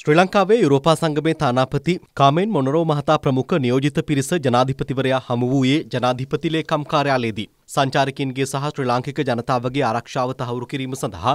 ශ්‍රී ලංකාවේ යුරෝපා සංගමේ තානාපති කාමෙන් මොනරෝ මහතා ප්‍රමුඛ නියෝජිත පිරිස ජනාධිපතිවරයා හමු වූයේ ජනාධිපති ලේකම් කාර්යාලයේදී. සංචාරකින්ගේ සහ ශ්‍රී ලාංකික ජනතාවගේ ආරක්ෂාව තහවුරු කිරීම සඳහා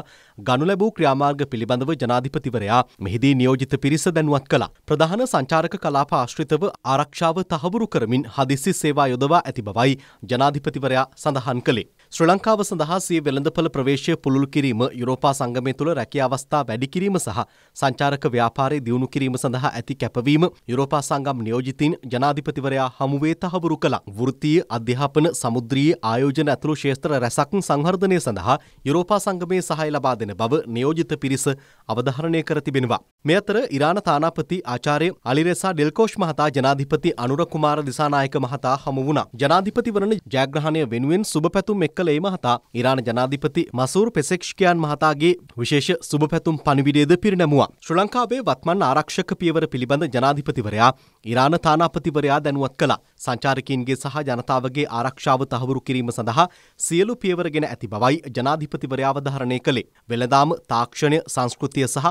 ගනු ලැබූ ක්‍රියාමාර්ග පිළිබඳව ජනාධිපතිවරයා මෙහිදී නියෝජිත පිරිස දැනුවත් කළා. ප්‍රධාන සංචාරක කලාප ආශ්‍රිතව ආරක්ෂාව තහවුරු කරමින් හදිසි සේවා යොදවා ඇති බවයි ජනාධිපතිවරයා සඳහන් කළේ. ශ්‍ර ලංකාව සඳහා සිය වෙළඳපළ ප්‍රවේශය පුළුල් කිරීම යුරෝපා සංගමය තුළ රැකී අවස්ථා වැඩි කිරීම සහ සංචාරක ව්‍යාපාරය දියුණු කිරීම සඳහා ඇති කැපවීම යුරෝපා සංගම් නියෝජිතින් ජනාධිපතිවරයා හමුවේ තහවුරු කළා. වෘත්තීය අධ්‍යාපන සමුද්‍රීය ආයෝජන ඇතුළු ක්ෂේත්‍ර රැසක් සංවර්ධනය සඳහා යුරෝපා සංගමයේ සහාය ලබා දෙන බව නියෝජිත පිරිස අවධාරණය කර තිබෙනවා. මේ අතර ඉරාන තානාපති ආචාර්ය අලිරෙසා ඩෙල්කෝෂ් මහතා ජනාධිපති අනුර කුමාර දිසානායක මහතා හමු වුණා. ජනාධිපතිවරණ ජයග්‍රහණය වෙනුවෙන් සුබ පැතුම් එක්ක කළ ඒ මහතා ඉරාන ජනාධිපති මසූර් පෙසෙක්ෂ්කයන් මහතාගේ විශේෂ සුබ පැතුම් පණිවිඩයද පිරිනැමුවා. ශ්‍ර ලංකාවේ වත්මන් ආරක්ෂක පියවර පිළිබඳ ජනාධිපතිවරයා ඉරාන තානාපතිවරයා දැනුවත් කළා. සංචාරකීන්ගේ සහ ජනතාවගේ ආරක්ෂාව තහවුරු කිරීම සඳහා සියලු පියවරගෙන ඇති බවයි ජනාධිපතිවරයා අවධාරණය කළේ. වෙළඳාම තාක්ෂණය සංස්කෘතිය සහ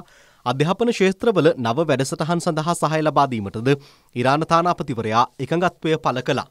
අධ්‍යාපන ශේත්‍රවල නව වැඩසටහන් සඳහා සහය ලබාදීමටද ඉරාණ තානාපතිවරයා එකඟත්වය පළ කළා.